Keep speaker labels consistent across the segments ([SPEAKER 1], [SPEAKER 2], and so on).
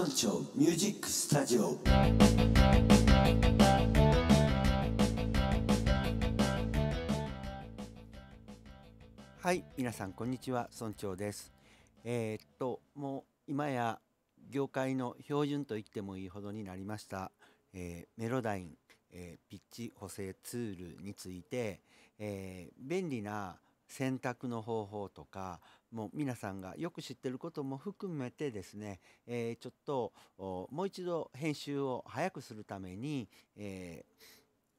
[SPEAKER 1] 村長ミュージックスタジオはい皆さんこんにちは村長ですえー、っともう今や業界の標準と言ってもいいほどになりました、えー、メロダイン、えー、ピッチ補正ツールについて、えー、便利な選択の方法とかもう皆さんがよく知ってることも含めてですね、えー、ちょっともう一度編集を早くするために、え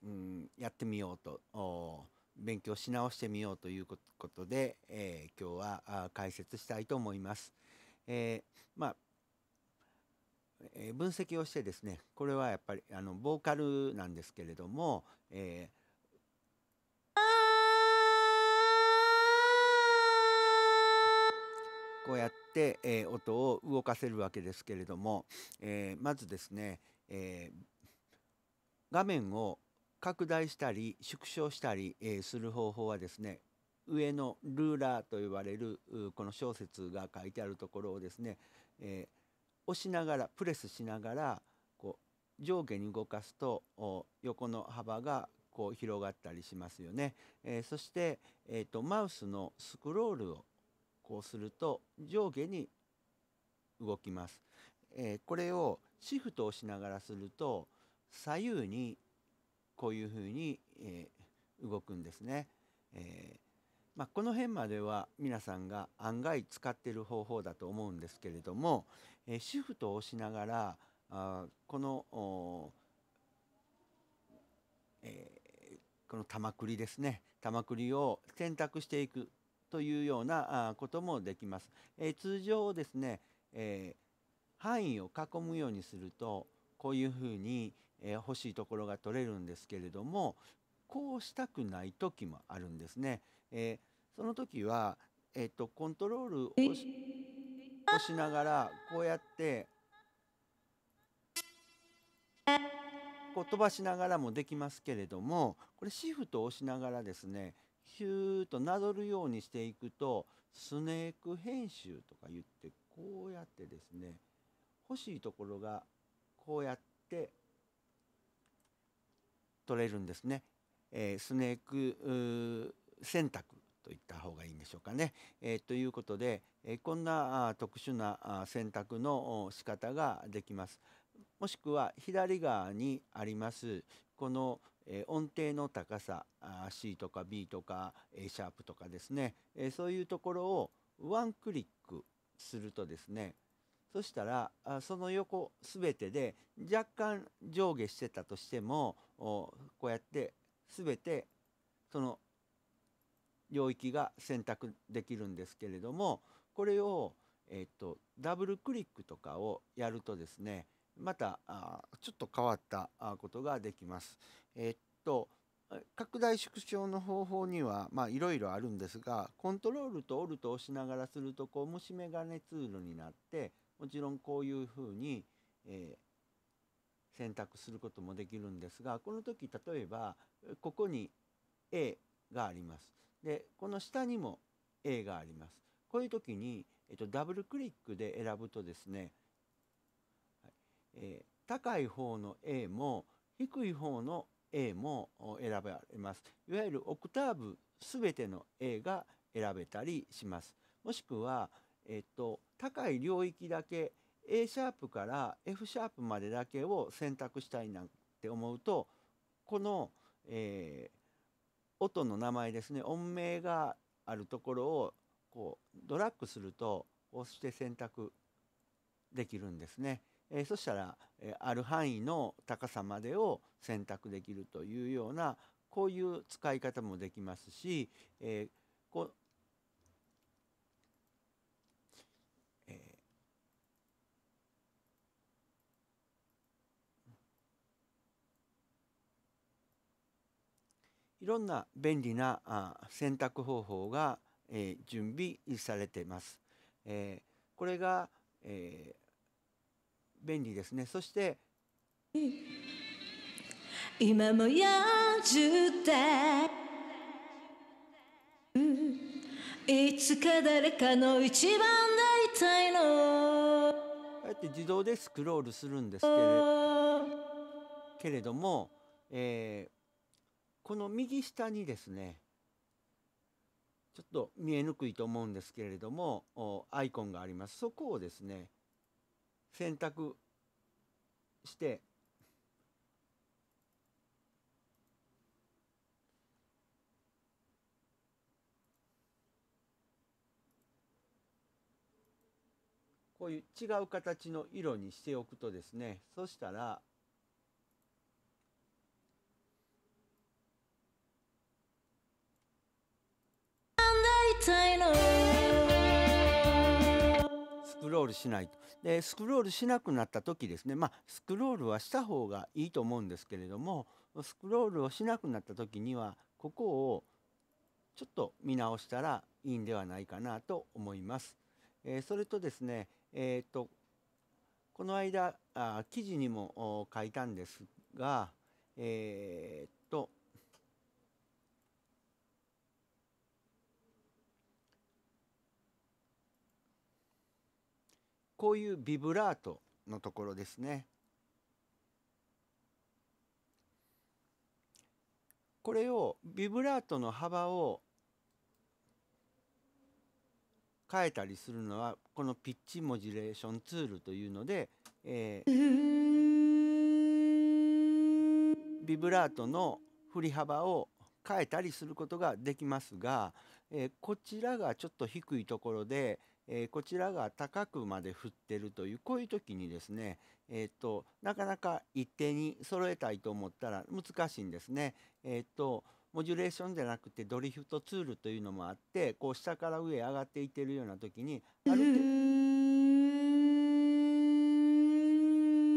[SPEAKER 1] ー、うん、やってみようと勉強し直してみようということで、えー、今日は解説したいと思います。えまあえ分析をしてですねこれはやっぱりあのボーカルなんですけれども、えこうやって、えー、音を動かせるわけですけれども、えー、まずですね、えー、画面を拡大したり縮小したり、えする方法はですね上のルーラーと呼ばれるこの小説が書いてあるところをですね、え押しながらプレスしながらこう上下に動かすと横の幅がこう広がったりしますよね。えー、そして、えーと、とマウスのスクロールをこうすると上下に動きます。えー、これをシフトをしながらすると左右にこういうふうに、えー、動くんですね。えー、まあ、この辺までは皆さんが案外使ってる方法だと思うんですけれども、えー、シフトを押しながらあこの、えー、この玉くりですね玉くりを選択していくというようなこともできます。えー、通常ですね、えー、範囲を囲むようにするとこういうふうに、えー、欲しいところが取れるんですけれどもこうしたくない時もあるんですね。えその時は、えーと、とコントロールを押しながらこうやってこう飛ばしながらもできますけれどもこれシフトを押しながらですねシューとなぞるようにしていくとスネーク編集とか言ってこうやってですね欲しいところがこうやって取れるんですね。えー、スネーク選択といった方がいいんでしょうかね。えー、ということで、えー、こんな特殊な選択の仕方ができます。もしくは左側にありますこのえ音程の高さ C とか B とか A シャープとかですね、えそういうところをワンクリックするとですねそしたらその横全てで若干上下してたとしてもこうやって全てその領域が選択できるんですけれどもこれを、えっと、ダブルクリックとかをやるとですねまたちょっと変わったことができます。えっと拡大縮小の方法にはいろいろあるんですがコントロールとオルトを押しながらするとこう虫眼鏡ツールになってもちろんこういうふうに、えー、選択することもできるんですがこの時例えばここに A があります。でこの下にも A があります。こういう時に、えっと、ダブルクリックで選ぶとですねえー、高い方の A も低い方の A も選べられます。いわゆるオクターブ全ての A が選べたりします。もしくは、えっと、高い領域だけ A シャープから F シャープまでだけを選択したいなんて思うとこの、えー、音の名前ですね音名があるところをこうドラッグするとこうして選択できるんですね。えー、そしたら、えー、ある範囲の高さまでを選択できるというようなこういう使い方もできますし、えー、こうえー、いろんな便利なあ選択方法が、え準備されています。えこれが、え便利ですねそして、今もいつか誰かの一番大体のこうやって自動でスクロールするんですけれけれども、えー、この右下にですねちょっと見えにくいと思うんですけれどもアイコンがありますそこをですね選択してこういう違う形の色にしておくとですねそしたら「ロールしないとでスクロールしなくなった時ですねまあスクロールはした方がいいと思うんですけれどもスクロールをしなくなった時にはここをちょっと見直したらいいんではないかなと思います。えー、それとですね、えーと、この間あ記事にも書いたんですが、えー、っとこういうビブラートのところですね。これをビブラートの幅を変えたりするのはこのピッチモジュレーションツールというので、えー、ビブラートの振り幅を変えたりすることができますがえこちらがちょっと低いところで、えこちらが高くまで振ってるというこういう時にですね、えー、っとなかなか一定に揃えたいと思ったら難しいんですね。えー、っとモジュレーションじゃなくてドリフトツールというのもあってこう下から上へ上がっていってるような時にある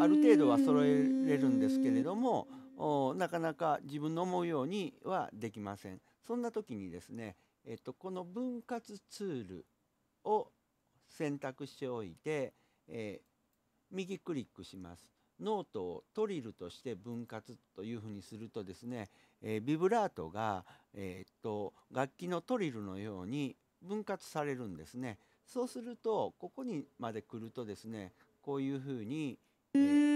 [SPEAKER 1] ある程度は揃えれるんですけれどもなかなか自分の思うようにはできません。そんな時にですねえっと、この分割ツールを選択しておいて、えー、右クリックします。ノートをトリルとして分割というふうにするとですね、えー、ビブラートが、えー、っと楽器のトリルのように分割されるんですね。そうするとここにまで来るとですねこういうふうに、えー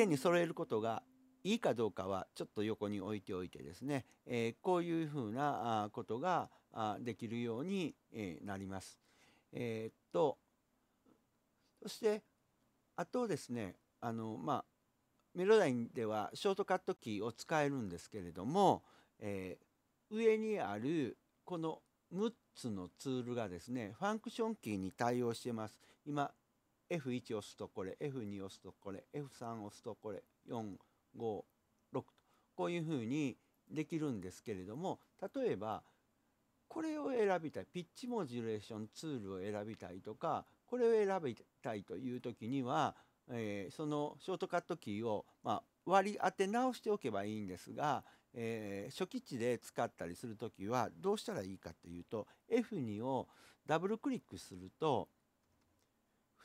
[SPEAKER 1] 麗に揃えることがいいかどうかはちょっと横に置いておいてですね、えー、こういうふうなことができるようになります。えー、っとそしてあとですねあの、まあ、メロダインではショートカットキーを使えるんですけれども、えー、上にあるこの6つのツールがですねファンクションキーに対応してます。今 F1 押すとこれ F2 押すとこれ F3 押すとこれ456とこういうふうにできるんですけれども例えばこれを選びたいピッチモジュレーションツールを選びたいとかこれを選びたいという時には、えー、そのショートカットキーを、まあ、割り当て直しておけばいいんですが、えー、初期値で使ったりする時はどうしたらいいかというと F2 をダブルクリックすると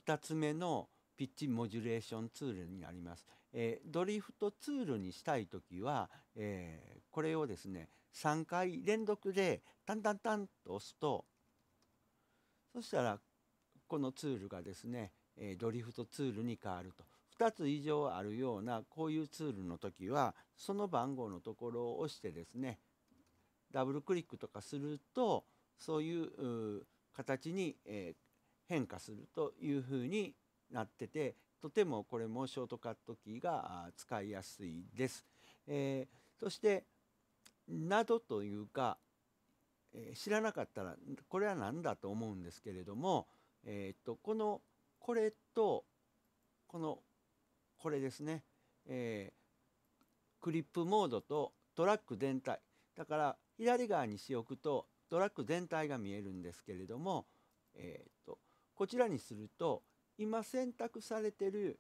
[SPEAKER 1] 2つ目のピッチモジュレーションツールになります。えー、ドリフトツールにしたい時は、えー、これをですね3回連続でタンタンタンと押すとそしたらこのツールがですね、えドリフトツールに変わると2つ以上あるようなこういうツールの時はその番号のところを押してですねダブルクリックとかするとそういう形に、え変化するというふうになっててとてもこれもショートカットキーが使いやすいです。えー、そして「など」というか、えー、知らなかったらこれは何だと思うんですけれども、えー、っとこのこれとこのこれですね、えクリップモードとトラック全体だから左側にしておくとトラック全体が見えるんですけれども、えーとこちらにすると今選択されてる、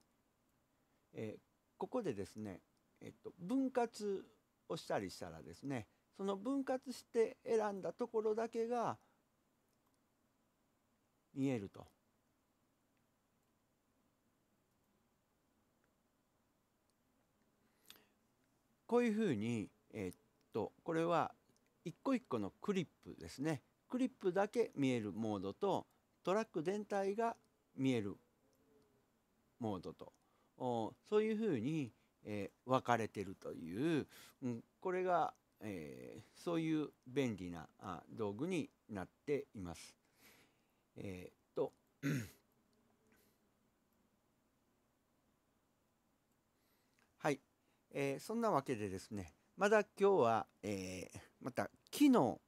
[SPEAKER 1] えー、ここでですね、えっと、分割をしたりしたらですねその分割して選んだところだけが見えると。こういうふうに、えっとこれは一個一個のクリップですねクリップだけ見えるモードとトラック全体が見えるモードとそういうふうに、えー、分かれてるという、うん、これが、えー、そういう便利なあ道具になっています。えー、っとはい、えー、そんなわけでですねまだ今日は、えー、また機能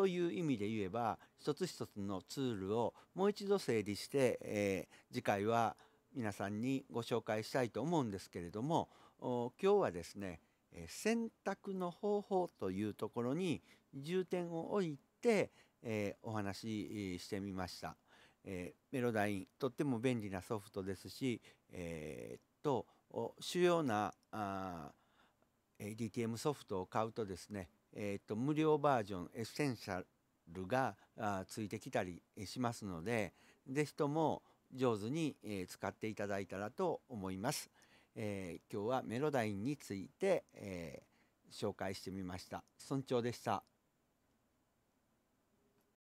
[SPEAKER 1] という意味で言えば一つ一つのツールをもう一度整理して、えー、次回は皆さんにご紹介したいと思うんですけれども今日はですねえ選択の方法というところに重点を置いて、えー、お話ししてみました、えー、メロダインとっても便利なソフトですし、えー、っと主要なあ DTM ソフトを買うとですねえーと、無料バージョンエッセンシャルがついてきたりしますので是非とも上手に、えー、使っていただいたらと思います。えー、今日はメロダインについて、えー、紹介してみました。村長でした。